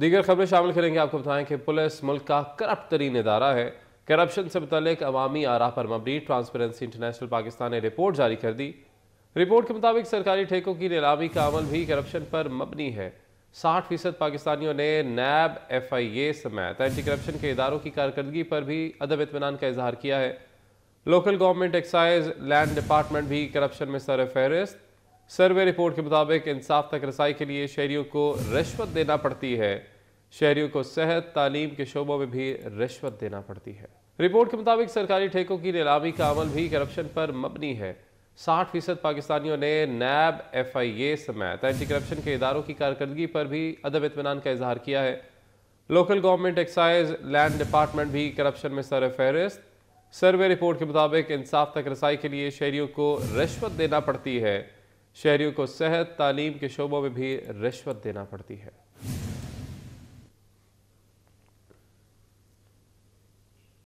दीगर खबरें शामिल करेंगे आपको बताएं कि पुलिस मुल्क का करप्ट तरीन इदारा है करप्शन से मुतलिक अवामी आरा पर मबनी ट्रांसपेरेंसी इंटरनेशनल पाकिस्तान ने रिपोर्ट जारी कर दी रिपोर्ट के मुताबिक सरकारी ठेकों की नीलामी का अमल भी करप्शन पर मबनी है साठ फीसद पाकिस्तानियों ने नैब एफ आई ए समेत एंटी करप्शन के इदारों की कारकर्दगी पर भी अदब इतमान का इजहार किया है local government excise land department भी करप्शन में सर फहरिस्त सर्वे रिपोर्ट के मुताबिक इंसाफ तक रसाई के लिए शहरीों को रिश्वत देना पड़ती है शहरीों को सेहत तालीम के शोबों में भी रिश्वत देना पड़ती है रिपोर्ट के मुताबिक सरकारी ठेकों की नीलामी का अमल भी करप्शन पर मबनी है साठ फीसद पाकिस्तानियों ने नैब एफ आई ए समेत एंटी करप्शन के इदारों की कारकर्दगी पर भी अदब इतमान का इजहार किया है local government excise land department भी करप्शन में सर फहरिस्त सर्वे रिपोर्ट के मुताबिक इंसाफ तक रसाई के लिए शहरीों को रिश्वत देना पड़ती है शहरीों को सेहत तालीम के शोबों में भी रिश्वत देना पड़ती है